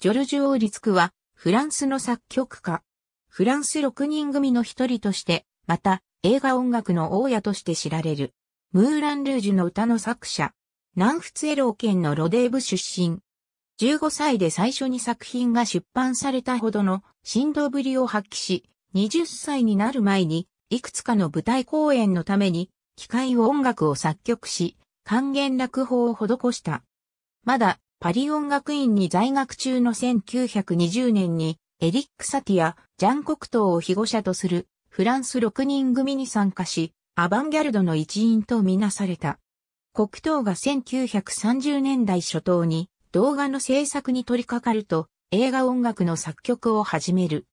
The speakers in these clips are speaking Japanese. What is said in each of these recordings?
ジョルジュ・オーリツクは、フランスの作曲家。フランス6人組の一人として、また、映画音楽の大家として知られる。ムーラン・ルージュの歌の作者。南仏エロー県のロデーブ出身。15歳で最初に作品が出版されたほどの振動ぶりを発揮し、20歳になる前に、いくつかの舞台公演のために、機械を音楽を作曲し、還元楽法を施した。まだパリ音楽院に在学中の1920年に、エリック・サティア、ジャン・コクトーを被護者とするフランス6人組に参加し、アバンギャルドの一員とみなされた。コクトーが1930年代初頭に動画の制作に取り掛かると映画音楽の作曲を始める。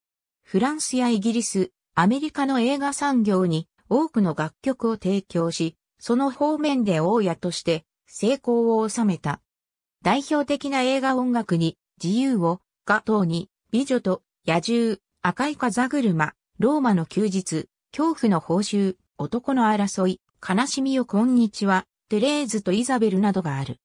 フランスやイギリス、アメリカの映画産業に多くの楽曲を提供し、その方面で大家として成功を収めた。代表的な映画音楽に、自由を、が等に、美女と、野獣、赤い風車、ローマの休日、恐怖の報酬、男の争い、悲しみよこんにちは、テレーズとイザベルなどがある。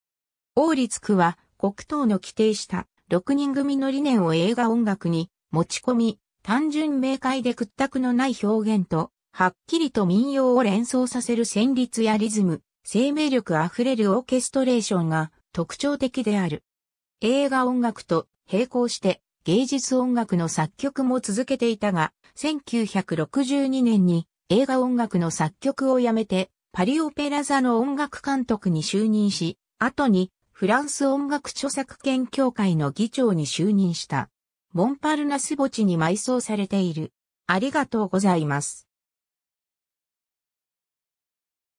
王立区は、国党の規定した6人組の理念を映画音楽に持ち込み、単純明快で屈託のない表現と、はっきりと民謡を連想させる旋律やリズム、生命力あふれるオーケストレーションが特徴的である。映画音楽と並行して芸術音楽の作曲も続けていたが、1962年に映画音楽の作曲をやめてパリオペラ座の音楽監督に就任し、後にフランス音楽著作権協会の議長に就任した。モンパルナス墓地に埋葬されている。ありがとうございます。